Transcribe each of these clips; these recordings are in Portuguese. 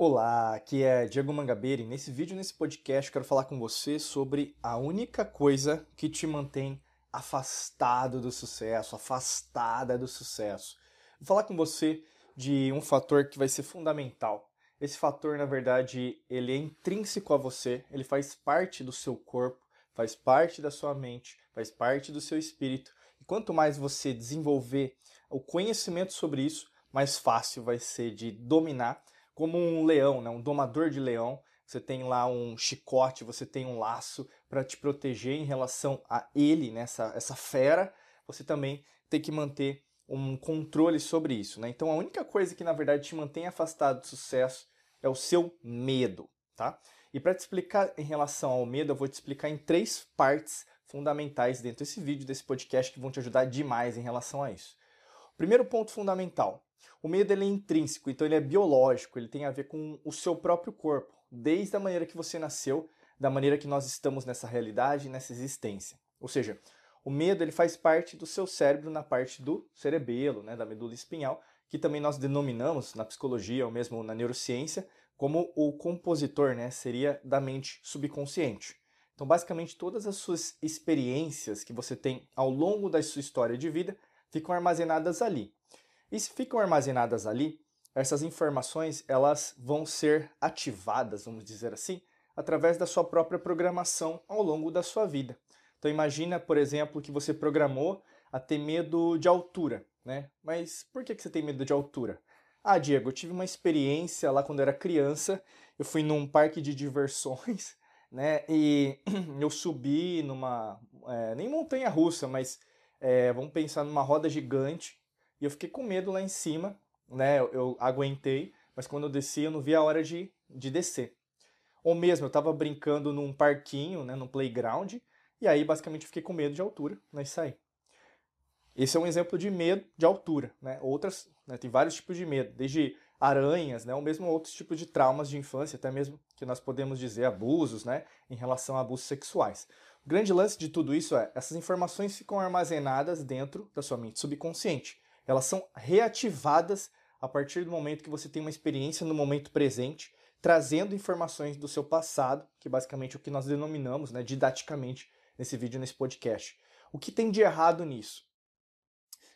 Olá, aqui é Diego Mangabeira e nesse vídeo, nesse podcast, eu quero falar com você sobre a única coisa que te mantém afastado do sucesso, afastada do sucesso. Vou falar com você de um fator que vai ser fundamental. Esse fator, na verdade, ele é intrínseco a você, ele faz parte do seu corpo, faz parte da sua mente, faz parte do seu espírito. E quanto mais você desenvolver o conhecimento sobre isso, mais fácil vai ser de dominar como um leão, né? um domador de leão. Você tem lá um chicote, você tem um laço para te proteger em relação a ele, né? essa fera. Você também tem que manter um controle sobre isso. Né? Então a única coisa que na verdade te mantém afastado do sucesso é o seu medo. Tá? E para te explicar em relação ao medo, eu vou te explicar em três partes fundamentais dentro desse vídeo, desse podcast, que vão te ajudar demais em relação a isso. O primeiro ponto fundamental o medo ele é intrínseco, então ele é biológico, ele tem a ver com o seu próprio corpo, desde a maneira que você nasceu, da maneira que nós estamos nessa realidade, nessa existência. Ou seja, o medo ele faz parte do seu cérebro na parte do cerebelo, né, da medula espinhal, que também nós denominamos na psicologia ou mesmo na neurociência como o compositor, né, seria da mente subconsciente. Então, basicamente, todas as suas experiências que você tem ao longo da sua história de vida ficam armazenadas ali. E se ficam armazenadas ali, essas informações elas vão ser ativadas, vamos dizer assim, através da sua própria programação ao longo da sua vida. Então imagina, por exemplo, que você programou a ter medo de altura, né? Mas por que, que você tem medo de altura? Ah, Diego, eu tive uma experiência lá quando eu era criança, eu fui num parque de diversões, né? E eu subi numa, é, nem montanha russa, mas é, vamos pensar numa roda gigante, e eu fiquei com medo lá em cima, né? Eu, eu aguentei, mas quando eu desci, eu não vi a hora de, de descer. Ou mesmo, eu tava brincando num parquinho, né? Num playground, e aí basicamente eu fiquei com medo de altura, né? Isso saí. Esse é um exemplo de medo de altura, né? Outras, né, tem vários tipos de medo, desde aranhas, né, ou mesmo outros tipos de traumas de infância, até mesmo que nós podemos dizer abusos, né, em relação a abusos sexuais. O grande lance de tudo isso é, essas informações ficam armazenadas dentro da sua mente subconsciente elas são reativadas a partir do momento que você tem uma experiência no momento presente, trazendo informações do seu passado, que basicamente é o que nós denominamos, né, didaticamente, nesse vídeo, nesse podcast. O que tem de errado nisso?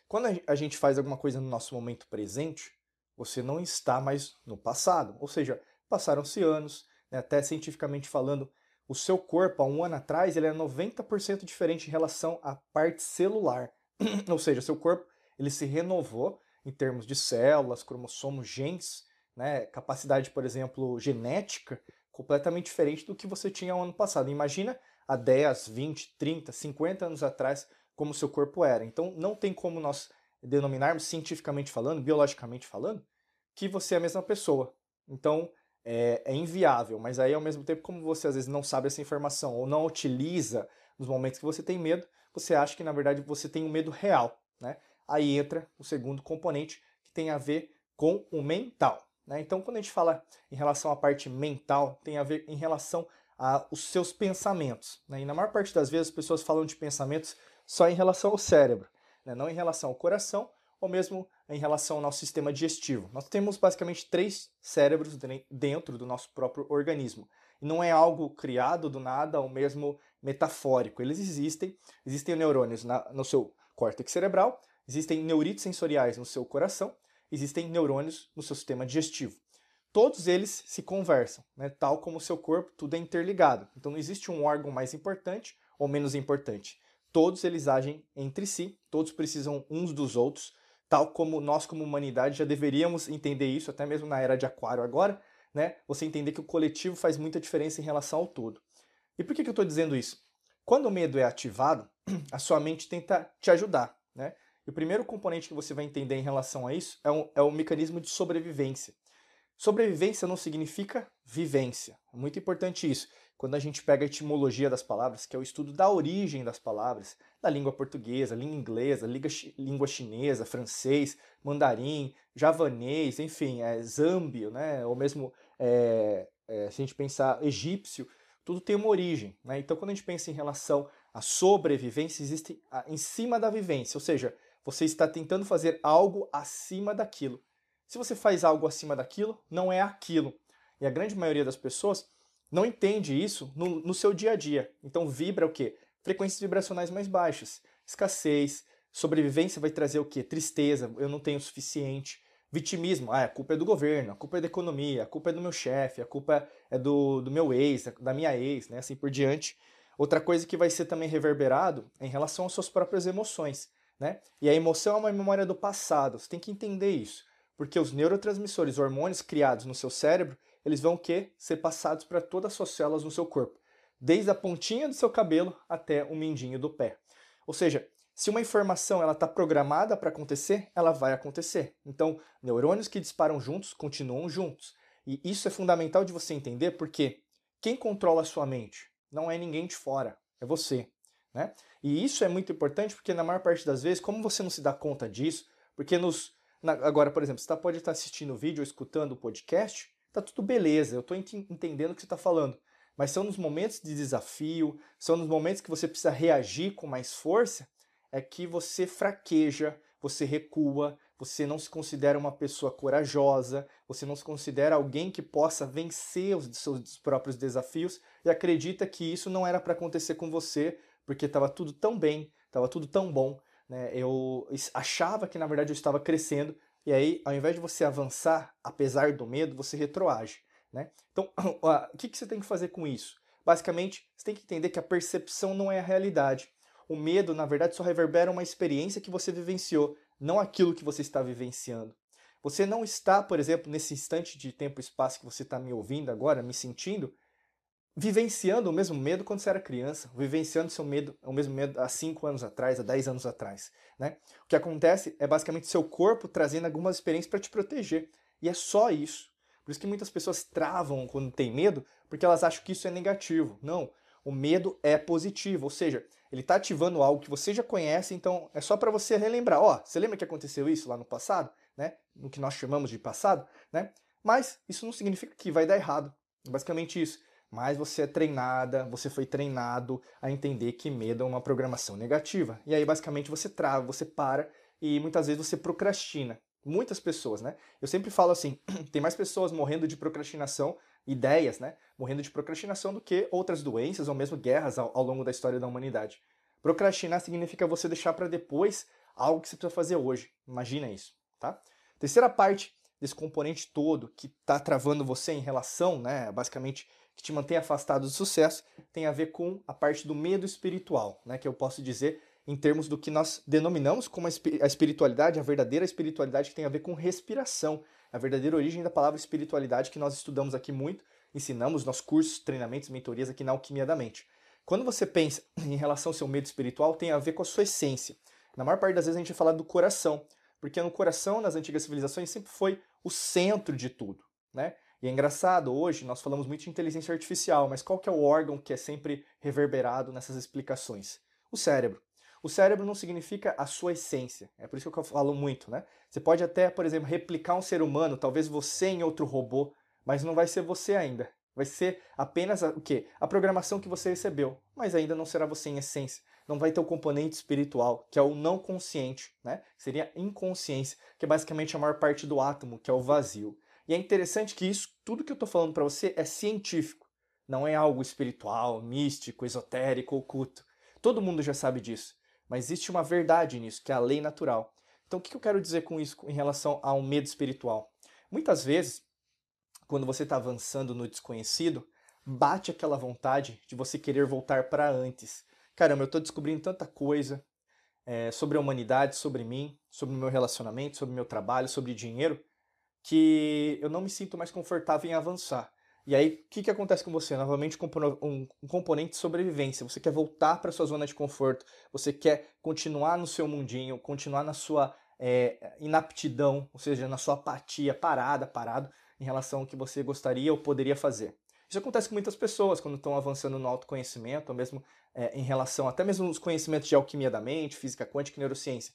Quando a gente faz alguma coisa no nosso momento presente, você não está mais no passado. Ou seja, passaram-se anos, né, até cientificamente falando, o seu corpo, há um ano atrás, ele é 90% diferente em relação à parte celular. Ou seja, seu corpo ele se renovou em termos de células, cromossomos, genes, né, capacidade, por exemplo, genética, completamente diferente do que você tinha ano passado. Imagina há 10, 20, 30, 50 anos atrás como seu corpo era. Então não tem como nós denominarmos cientificamente falando, biologicamente falando, que você é a mesma pessoa. Então é, é inviável, mas aí ao mesmo tempo, como você às vezes não sabe essa informação ou não utiliza nos momentos que você tem medo, você acha que na verdade você tem um medo real, né? aí entra o segundo componente que tem a ver com o mental. Né? Então, quando a gente fala em relação à parte mental, tem a ver em relação aos seus pensamentos. Né? E na maior parte das vezes as pessoas falam de pensamentos só em relação ao cérebro, né? não em relação ao coração ou mesmo em relação ao nosso sistema digestivo. Nós temos basicamente três cérebros dentro do nosso próprio organismo. E não é algo criado do nada ou mesmo metafórico. Eles existem, existem neurônios na, no seu córtex cerebral, Existem neurites sensoriais no seu coração, existem neurônios no seu sistema digestivo. Todos eles se conversam, né? tal como o seu corpo, tudo é interligado. Então não existe um órgão mais importante ou menos importante. Todos eles agem entre si, todos precisam uns dos outros, tal como nós, como humanidade, já deveríamos entender isso, até mesmo na era de Aquário agora, né? Você entender que o coletivo faz muita diferença em relação ao todo. E por que, que eu estou dizendo isso? Quando o medo é ativado, a sua mente tenta te ajudar, né? E o primeiro componente que você vai entender em relação a isso é um, é um mecanismo de sobrevivência. Sobrevivência não significa vivência. É muito importante isso. Quando a gente pega a etimologia das palavras, que é o estudo da origem das palavras, da língua portuguesa, língua inglesa, língua chinesa, francês, mandarim, javanês, enfim, é, zâmbio, né? ou mesmo é, é, se a gente pensar egípcio, tudo tem uma origem. Né? Então, quando a gente pensa em relação à sobrevivência, existe a, em cima da vivência, ou seja, você está tentando fazer algo acima daquilo. Se você faz algo acima daquilo, não é aquilo. E a grande maioria das pessoas não entende isso no, no seu dia a dia. Então vibra o quê? Frequências vibracionais mais baixas, escassez, sobrevivência vai trazer o quê? Tristeza, eu não tenho o suficiente. Vitimismo, ah, a culpa é do governo, a culpa é da economia, a culpa é do meu chefe, a culpa é do, do meu ex, da minha ex, né? Assim por diante. Outra coisa que vai ser também reverberado é em relação às suas próprias emoções. Né? E a emoção é uma memória do passado, você tem que entender isso, porque os neurotransmissores, hormônios criados no seu cérebro, eles vão que ser passados para todas as suas células no seu corpo, desde a pontinha do seu cabelo até o mindinho do pé. Ou seja, se uma informação ela está programada para acontecer, ela vai acontecer. Então, neurônios que disparam juntos continuam juntos. E isso é fundamental de você entender porque quem controla a sua mente não é ninguém de fora, é você. Né? E isso é muito importante porque, na maior parte das vezes, como você não se dá conta disso, porque nos. Na, agora, por exemplo, você tá, pode estar tá assistindo o vídeo ou escutando o podcast, tá tudo beleza, eu estou ent entendendo o que você está falando. Mas são nos momentos de desafio, são nos momentos que você precisa reagir com mais força, é que você fraqueja, você recua, você não se considera uma pessoa corajosa, você não se considera alguém que possa vencer os seus próprios desafios e acredita que isso não era para acontecer com você porque estava tudo tão bem, estava tudo tão bom, né? Eu achava que na verdade eu estava crescendo e aí, ao invés de você avançar, apesar do medo, você retroage, né? Então, o que, que você tem que fazer com isso? Basicamente, você tem que entender que a percepção não é a realidade. O medo, na verdade, só reverbera uma experiência que você vivenciou, não aquilo que você está vivenciando. Você não está, por exemplo, nesse instante de tempo e espaço que você está me ouvindo agora, me sentindo, vivenciando o mesmo medo quando você era criança, vivenciando seu medo, o mesmo medo há 5 anos atrás, há 10 anos atrás. Né? O que acontece é basicamente seu corpo trazendo algumas experiências para te proteger. E é só isso. Por isso que muitas pessoas travam quando tem medo, porque elas acham que isso é negativo. Não, o medo é positivo, ou seja, ele está ativando algo que você já conhece, então é só para você relembrar. Ó, oh, você lembra que aconteceu isso lá no passado, né? No que nós chamamos de passado, né? Mas isso não significa que vai dar errado. É basicamente isso mas você é treinada, você foi treinado a entender que medo é uma programação negativa. E aí basicamente você trava, você para e muitas vezes você procrastina. Muitas pessoas, né? Eu sempre falo assim, tem mais pessoas morrendo de procrastinação, ideias, né? Morrendo de procrastinação do que outras doenças ou mesmo guerras ao, ao longo da história da humanidade. Procrastinar significa você deixar para depois algo que você precisa fazer hoje. Imagina isso, tá? Terceira parte desse componente todo que está travando você em relação, né, basicamente que te mantém afastado do sucesso tem a ver com a parte do medo espiritual, né, que eu posso dizer em termos do que nós denominamos como a espiritualidade, a verdadeira espiritualidade que tem a ver com respiração, a verdadeira origem da palavra espiritualidade que nós estudamos aqui muito, ensinamos nossos cursos, treinamentos, mentorias aqui na Alquimia da Mente. Quando você pensa em relação ao seu medo espiritual, tem a ver com a sua essência. Na maior parte das vezes a gente fala do coração, porque no coração, nas antigas civilizações, sempre foi o centro de tudo. Né? E é engraçado, hoje nós falamos muito de inteligência artificial, mas qual que é o órgão que é sempre reverberado nessas explicações? O cérebro. O cérebro não significa a sua essência. É por isso que eu falo muito, né? Você pode até, por exemplo, replicar um ser humano, talvez você em outro robô, mas não vai ser você ainda. Vai ser apenas a, o quê? A programação que você recebeu, mas ainda não será você em essência. Não vai ter o componente espiritual, que é o não consciente, né? Seria inconsciência, que é basicamente a maior parte do átomo, que é o vazio. E é interessante que isso, tudo que eu estou falando para você é científico, não é algo espiritual, místico, esotérico, oculto. Todo mundo já sabe disso, mas existe uma verdade nisso, que é a lei natural. Então, o que eu quero dizer com isso em relação ao medo espiritual? Muitas vezes, quando você está avançando no desconhecido, bate aquela vontade de você querer voltar para antes. Caramba, eu estou descobrindo tanta coisa é, sobre a humanidade, sobre mim, sobre o meu relacionamento, sobre o meu trabalho, sobre dinheiro que eu não me sinto mais confortável em avançar. E aí, o que, que acontece com você? Novamente, um componente de sobrevivência. Você quer voltar para sua zona de conforto, você quer continuar no seu mundinho, continuar na sua é, inaptidão, ou seja, na sua apatia, parada, parado, em relação ao que você gostaria ou poderia fazer. Isso acontece com muitas pessoas quando estão avançando no autoconhecimento, ou mesmo é, em relação até mesmo nos conhecimentos de alquimia da mente, física quântica e neurociência.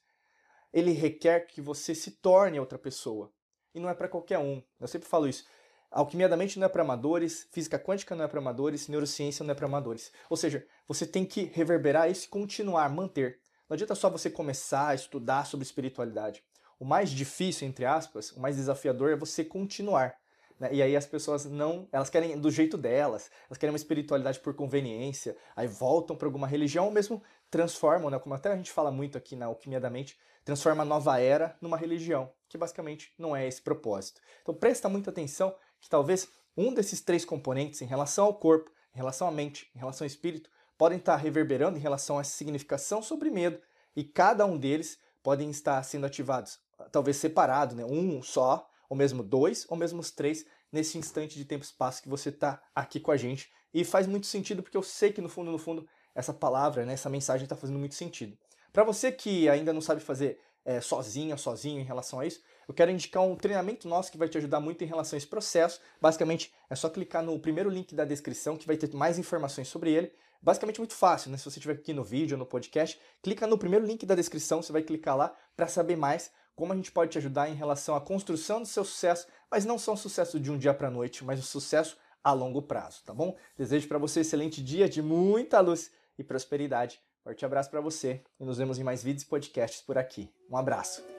Ele requer que você se torne outra pessoa, e não é para qualquer um. Eu sempre falo isso. Alquimia da mente não é para amadores, física quântica não é para amadores, neurociência não é para amadores. Ou seja, você tem que reverberar isso e continuar, manter. Não adianta só você começar a estudar sobre espiritualidade. O mais difícil, entre aspas, o mais desafiador é você continuar. Né? E aí as pessoas não. Elas querem do jeito delas, elas querem uma espiritualidade por conveniência, aí voltam para alguma religião ou mesmo transformam, né? como até a gente fala muito aqui na Alquimia da Mente, transforma a nova era numa religião, que basicamente não é esse propósito. Então presta muita atenção que talvez um desses três componentes em relação ao corpo, em relação à mente, em relação ao espírito, podem estar reverberando em relação a essa significação sobre medo, e cada um deles podem estar sendo ativados, talvez separado, né? um só, ou mesmo dois, ou mesmo os três, nesse instante de tempo e espaço que você está aqui com a gente. E faz muito sentido, porque eu sei que no fundo, no fundo, essa palavra, né, essa mensagem está fazendo muito sentido. Para você que ainda não sabe fazer é, sozinha, sozinho em relação a isso, eu quero indicar um treinamento nosso que vai te ajudar muito em relação a esse processo. Basicamente, é só clicar no primeiro link da descrição que vai ter mais informações sobre ele. Basicamente muito fácil, né? Se você estiver aqui no vídeo ou no podcast, clica no primeiro link da descrição, você vai clicar lá para saber mais como a gente pode te ajudar em relação à construção do seu sucesso, mas não só um sucesso de um dia para a noite, mas um sucesso a longo prazo, tá bom? Desejo para você um excelente dia de muita luz e prosperidade. Forte abraço para você e nos vemos em mais vídeos e podcasts por aqui. Um abraço.